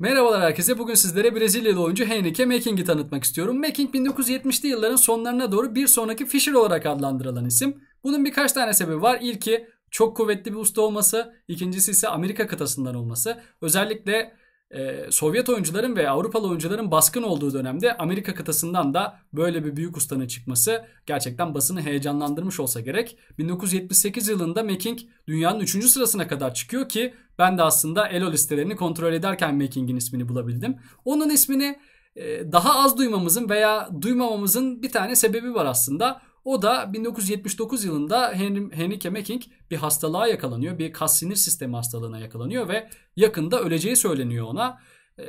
Merhabalar herkese. Bugün sizlere Brezilyalı oyuncu Henrique Making'i tanıtmak istiyorum. Making 1970'li yılların sonlarına doğru bir sonraki Fischer olarak adlandırılan isim. Bunun birkaç tane sebebi var. İlki çok kuvvetli bir usta olması, ikincisi ise Amerika kıtasından olması. Özellikle ee, Sovyet oyuncuların ve Avrupalı oyuncuların baskın olduğu dönemde Amerika kıtasından da böyle bir büyük ustanın çıkması gerçekten basını heyecanlandırmış olsa gerek. 1978 yılında Making dünyanın 3. sırasına kadar çıkıyor ki ben de aslında Elo listelerini kontrol ederken Making'in ismini bulabildim. Onun ismini e, daha az duymamızın veya duymamamızın bir tane sebebi var aslında. O da 1979 yılında Henry, Henry Mecking bir hastalığa yakalanıyor. Bir kas sinir sistemi hastalığına yakalanıyor ve yakında öleceği söyleniyor ona. E,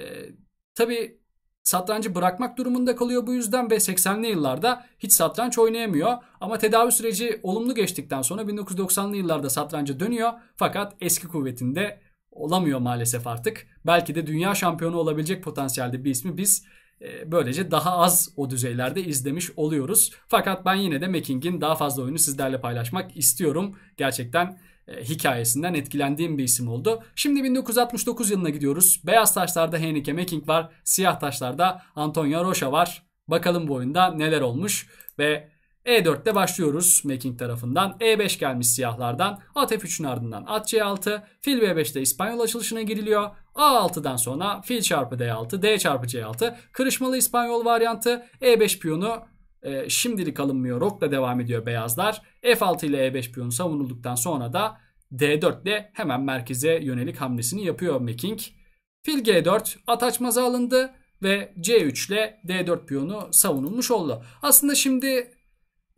tabii satrancı bırakmak durumunda kalıyor bu yüzden ve 80'li yıllarda hiç satranç oynayamıyor. Ama tedavi süreci olumlu geçtikten sonra 1990'lı yıllarda satranca dönüyor fakat eski kuvvetinde olamıyor maalesef artık. Belki de dünya şampiyonu olabilecek potansiyelde bir ismi biz ee, böylece daha az o düzeylerde izlemiş oluyoruz. Fakat ben yine de Making'in daha fazla oyunu sizlerle paylaşmak istiyorum. Gerçekten e, hikayesinden etkilendiğim bir isim oldu. Şimdi 1969 yılına gidiyoruz. Beyaz taşlarda Henrike Making var. Siyah taşlarda Antonio Rocha var. Bakalım bu oyunda neler olmuş ve e4'te başlıyoruz Making tarafından. E5 gelmiş siyahlardan. At F3'ün ardından at C6. Fil B5'te İspanyol açılışına giriliyor. A6'dan sonra fil çarpı D6, D çarpı C6. Kırışmalı İspanyol varyantı. E5 piyonu e, şimdilik alınmıyor. Rok'la devam ediyor beyazlar. F6 ile E5 piyonu savunulduktan sonra da D4 ile hemen merkeze yönelik hamlesini yapıyor Making. Fil G4 at açmaza alındı ve C3 ile D4 piyonu savunulmuş oldu. Aslında şimdi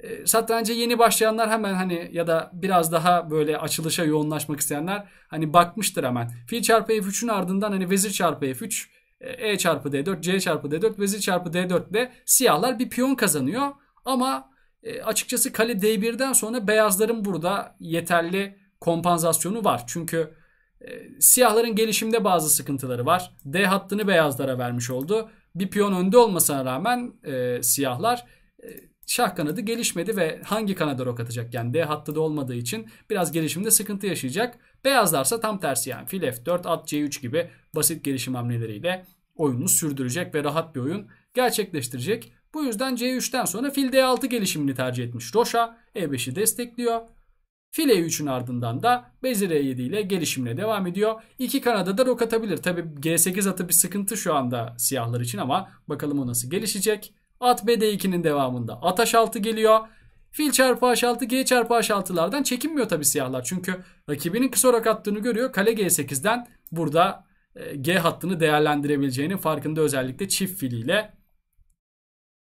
e, ee, satranca yeni başlayanlar hemen hani ya da biraz daha böyle açılışa yoğunlaşmak isteyenler hani bakmıştır hemen. Fil çarpı F3'ün ardından hani vezir çarpı F3 e, e çarpı D4, C çarpı D4, vezir çarpı D4 ile siyahlar bir piyon kazanıyor. Ama e, açıkçası kale D1'den sonra beyazların burada yeterli kompansasyonu var. Çünkü e, siyahların gelişimde bazı sıkıntıları var. D hattını beyazlara vermiş oldu. Bir piyon önde olmasına rağmen e, siyahlar e, şah kanadı gelişmedi ve hangi kanada rok atacak? Yani D hattı da olmadığı için biraz gelişimde sıkıntı yaşayacak. Beyazlarsa tam tersi yani fil F4 at C3 gibi basit gelişim hamleleriyle oyununu sürdürecek ve rahat bir oyun gerçekleştirecek. Bu yüzden C3'ten sonra fil D6 gelişimini tercih etmiş Roşa. E5'i destekliyor. Fil E3'ün ardından da Vezir E7 ile gelişimine devam ediyor. İki kanada da rok atabilir. Tabi G8 atı bir sıkıntı şu anda siyahlar için ama bakalım o nasıl gelişecek. At BD2'nin devamında. At H6 geliyor. Fil çarpı H6, G çarpı H6'lardan çekinmiyor tabii siyahlar. Çünkü rakibinin kısa rak attığını görüyor. Kale G8'den burada e, G hattını değerlendirebileceğinin farkında özellikle çift filiyle.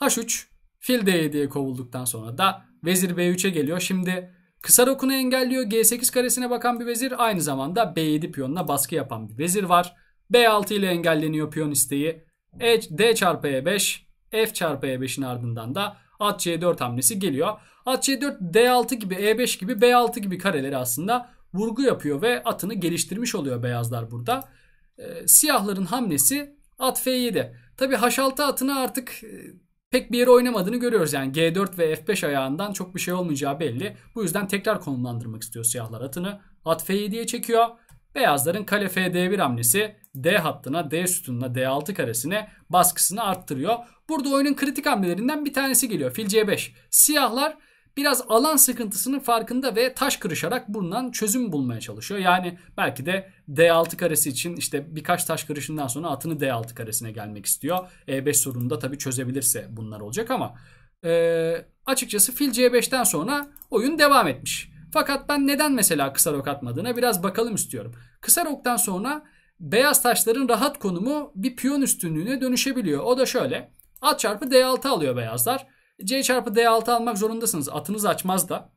H3 fil D7'ye kovulduktan sonra da vezir B3'e geliyor. Şimdi kısa rokunu engelliyor. G8 karesine bakan bir vezir aynı zamanda B7 piyonuna baskı yapan bir vezir var. B6 ile engelleniyor piyon isteği. E, D çarpı E5 F çarpı E5'in ardından da at C4 hamlesi geliyor. At C4 D6 gibi E5 gibi B6 gibi kareleri aslında vurgu yapıyor ve atını geliştirmiş oluyor beyazlar burada. E, siyahların hamlesi at F7. Tabi H6 atını artık e, pek bir yere oynamadığını görüyoruz. Yani G4 ve F5 ayağından çok bir şey olmayacağı belli. Bu yüzden tekrar konumlandırmak istiyor siyahlar atını. At F7'ye çekiyor. Beyazların kale FD1 hamlesi D hattına, D sütununa, D6 karesine baskısını arttırıyor. Burada oyunun kritik hamlelerinden bir tanesi geliyor. Fil C5. Siyahlar biraz alan sıkıntısının farkında ve taş kırışarak bundan çözüm bulmaya çalışıyor. Yani belki de D6 karesi için işte birkaç taş kırışından sonra atını D6 karesine gelmek istiyor. E5 sorunu da tabii çözebilirse bunlar olacak ama e, açıkçası fil C5'ten sonra oyun devam etmiş. Fakat ben neden mesela kısa rok atmadığına biraz bakalım istiyorum. Kısa roktan sonra beyaz taşların rahat konumu bir piyon üstünlüğüne dönüşebiliyor. O da şöyle. At çarpı D6 alıyor beyazlar. C çarpı D6 almak zorundasınız. Atınız açmaz da.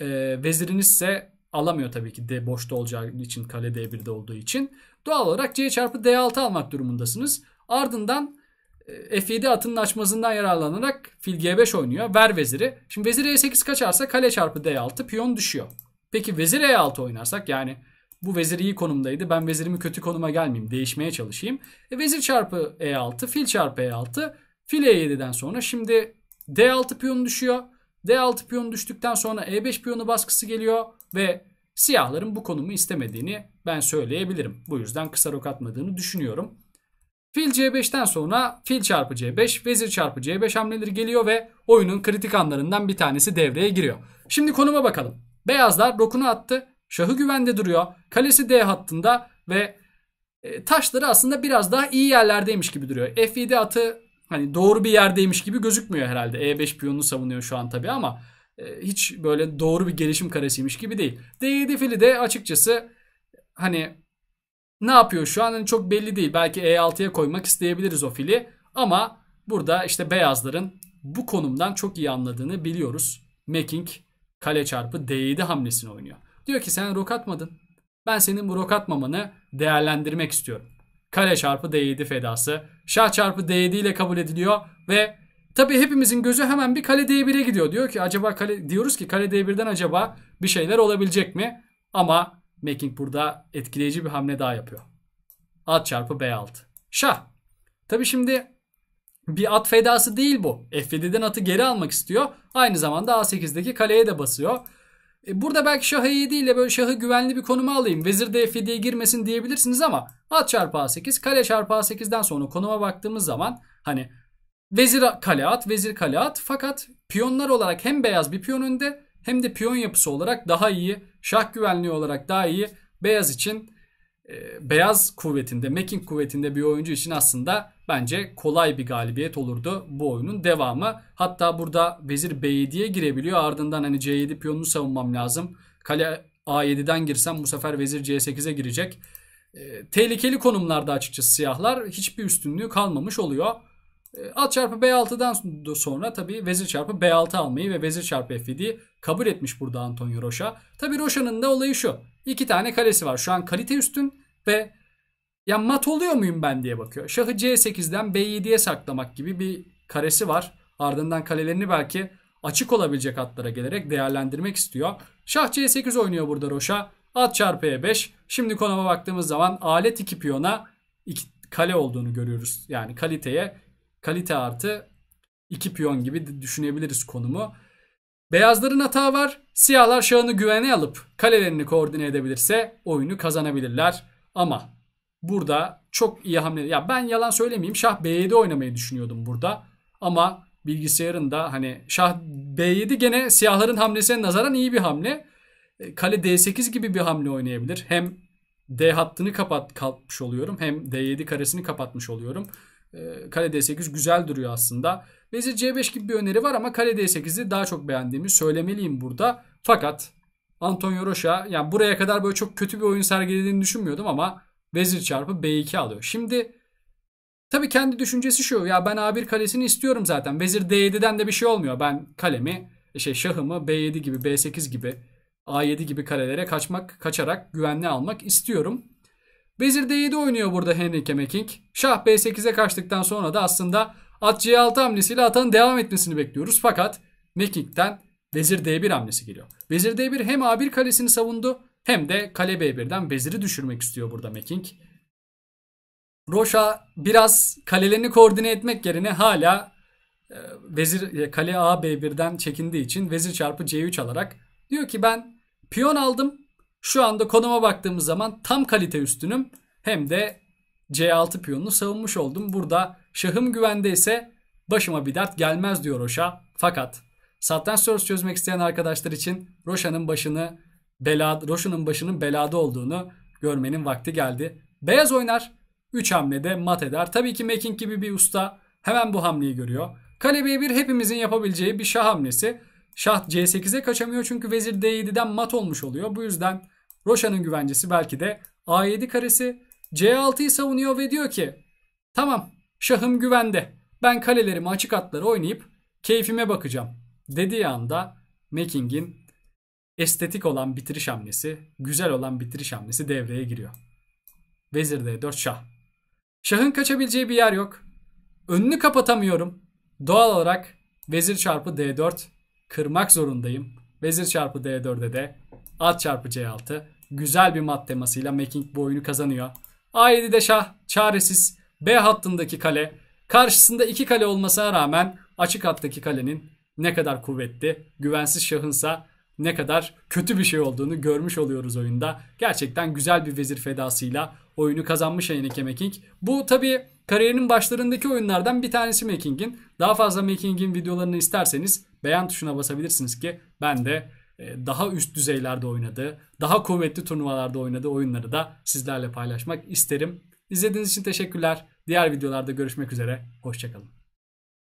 E, veziriniz ise alamıyor tabii ki D boşta olacağı için kale D1'de olduğu için. Doğal olarak C çarpı D6 almak durumundasınız. Ardından e, F7 atının açmazından yararlanarak fil G5 oynuyor. Ver veziri. Şimdi vezir E8 kaçarsa kale çarpı D6 piyon düşüyor. Peki vezir E6 oynarsak yani bu vezir iyi konumdaydı. Ben vezirimi kötü konuma gelmeyeyim. Değişmeye çalışayım. E, vezir çarpı E6, fil çarpı E6 File E7'den sonra şimdi D6 piyonu düşüyor. D6 piyonu düştükten sonra E5 piyonu baskısı geliyor ve siyahların bu konumu istemediğini ben söyleyebilirim. Bu yüzden kısa rok atmadığını düşünüyorum. Fil C5'ten sonra fil çarpı C5, vezir çarpı C5 hamleleri geliyor ve oyunun kritik anlarından bir tanesi devreye giriyor. Şimdi konuma bakalım. Beyazlar rokunu attı, şahı güvende duruyor, kalesi D hattında ve e, taşları aslında biraz daha iyi yerlerdeymiş gibi duruyor. F7 atı hani doğru bir yerdeymiş gibi gözükmüyor herhalde. E5 piyonunu savunuyor şu an tabii ama e, hiç böyle doğru bir gelişim karesiymiş gibi değil. D7 fili de açıkçası hani ne yapıyor şu an hani çok belli değil. Belki E6'ya koymak isteyebiliriz o fili ama burada işte beyazların bu konumdan çok iyi anladığını biliyoruz. Making kale çarpı D7 hamlesini oynuyor. Diyor ki sen rok atmadın. Ben senin bu rok atmamanı değerlendirmek istiyorum. Kale çarpı D7 fedası şah çarpı d7 ile kabul ediliyor ve tabi hepimizin gözü hemen bir kale d1'e gidiyor. Diyor ki acaba kale, diyoruz ki kale d1'den acaba bir şeyler olabilecek mi? Ama Making burada etkileyici bir hamle daha yapıyor. At çarpı b6. Şah. Tabi şimdi bir at fedası değil bu. F7'den atı geri almak istiyor. Aynı zamanda A8'deki kaleye de basıyor. E burada belki şahı 7 ile böyle şahı güvenli bir konuma alayım. Vezir de f7'ye girmesin diyebilirsiniz ama at çarpı a8 kale çarpı a8'den sonra konuma baktığımız zaman hani vezir kale at vezir kale at fakat piyonlar olarak hem beyaz bir piyon önde hem de piyon yapısı olarak daha iyi şah güvenliği olarak daha iyi beyaz için e, beyaz kuvvetinde, Meking kuvvetinde bir oyuncu için aslında bence kolay bir galibiyet olurdu bu oyunun devamı. Hatta burada vezir B7'ye girebiliyor. Ardından hani C7 piyonunu savunmam lazım. Kale A7'den girsem bu sefer vezir C8'e girecek. E, tehlikeli konumlarda açıkçası siyahlar hiçbir üstünlüğü kalmamış oluyor. E, at çarpı B6'dan sonra tabii vezir çarpı B6 almayı ve vezir çarpı F7'yi kabul etmiş burada Antonio Rocha. Tabii Rocha'nın da olayı şu. İki tane kalesi var. Şu an kalite üstün ve ya mat oluyor muyum ben diye bakıyor. Şahı C8'den B7'ye saklamak gibi bir karesi var. Ardından kalelerini belki açık olabilecek atlara gelerek değerlendirmek istiyor. Şah C8 oynuyor burada Roşa. At çarpı E5. Şimdi konuma baktığımız zaman alet iki piyona 2 kale olduğunu görüyoruz. Yani kaliteye kalite artı iki piyon gibi düşünebiliriz konumu. Beyazların hata var. Siyahlar şahını güvene alıp kalelerini koordine edebilirse oyunu kazanabilirler. Ama burada çok iyi hamle. Ya ben yalan söylemeyeyim. Şah B7 oynamayı düşünüyordum burada. Ama bilgisayarın da hani şah B7 gene siyahların hamlesine nazaran iyi bir hamle. E, kale D8 gibi bir hamle oynayabilir. Hem D hattını kapat kapmış oluyorum hem D7 karesini kapatmış oluyorum. Ee, kale D8 güzel duruyor aslında. Vezir C5 gibi bir öneri var ama kale D8'i daha çok beğendiğimi söylemeliyim burada. Fakat Antonio Rocha yani buraya kadar böyle çok kötü bir oyun sergilediğini düşünmüyordum ama vezir çarpı B2 alıyor. Şimdi tabi kendi düşüncesi şu ya ben A1 kalesini istiyorum zaten. Vezir D7'den de bir şey olmuyor. Ben kalemi şey şahımı B7 gibi B8 gibi A7 gibi karelere kaçmak kaçarak güvenli almak istiyorum. Vezir D7 oynuyor burada Henry Kemeking. Şah B8'e kaçtıktan sonra da aslında at C6 hamlesiyle atanın devam etmesini bekliyoruz. Fakat Meking'den Vezir D1 hamlesi geliyor. Vezir D1 hem A1 kalesini savundu hem de kale B1'den veziri düşürmek istiyor burada Meking. Roşa biraz kalelerini koordine etmek yerine hala e, vezir e, kale A B1'den çekindiği için vezir çarpı C3 alarak diyor ki ben piyon aldım şu anda konuma baktığımız zaman tam kalite üstünüm. Hem de C6 piyonunu savunmuş oldum. Burada şahım güvende ise başıma bir dert gelmez diyor Roşa. Fakat satranç sorusu çözmek isteyen arkadaşlar için Roşa'nın başını bela, Roşa'nın başının belada olduğunu görmenin vakti geldi. Beyaz oynar. 3 hamlede mat eder. Tabii ki Meking gibi bir usta hemen bu hamleyi görüyor. Kale B1 hepimizin yapabileceği bir şah hamlesi. Şah C8'e kaçamıyor çünkü vezir D7'den mat olmuş oluyor. Bu yüzden Roşa'nın güvencesi belki de A7 karesi C6'yı savunuyor ve diyor ki tamam şahım güvende ben kalelerimi açık atları oynayıp keyfime bakacağım dediği anda Meking'in estetik olan bitiriş hamlesi, güzel olan bitiriş hamlesi devreye giriyor. Vezir D4 şah. Şahın kaçabileceği bir yer yok. Önünü kapatamıyorum. Doğal olarak vezir çarpı D4 kırmak zorundayım. Vezir çarpı D4'e de A çarpı C6. Güzel bir mat temasıyla Meking bu oyunu kazanıyor. A7'de şah çaresiz. B hattındaki kale. Karşısında iki kale olmasına rağmen açık hattaki kalenin ne kadar kuvvetli, güvensiz şahınsa ne kadar kötü bir şey olduğunu görmüş oluyoruz oyunda. Gerçekten güzel bir vezir fedasıyla oyunu kazanmış Enrique Meking. Bu tabi kariyerinin başlarındaki oyunlardan bir tanesi Meking'in. Daha fazla Meking'in videolarını isterseniz beğen tuşuna basabilirsiniz ki ben de ee, daha üst düzeylerde oynadı, daha kuvvetli turnuvalarda oynadığı oyunları da sizlerle paylaşmak isterim. İzlediğiniz için teşekkürler. Diğer videolarda görüşmek üzere. Hoşçakalın.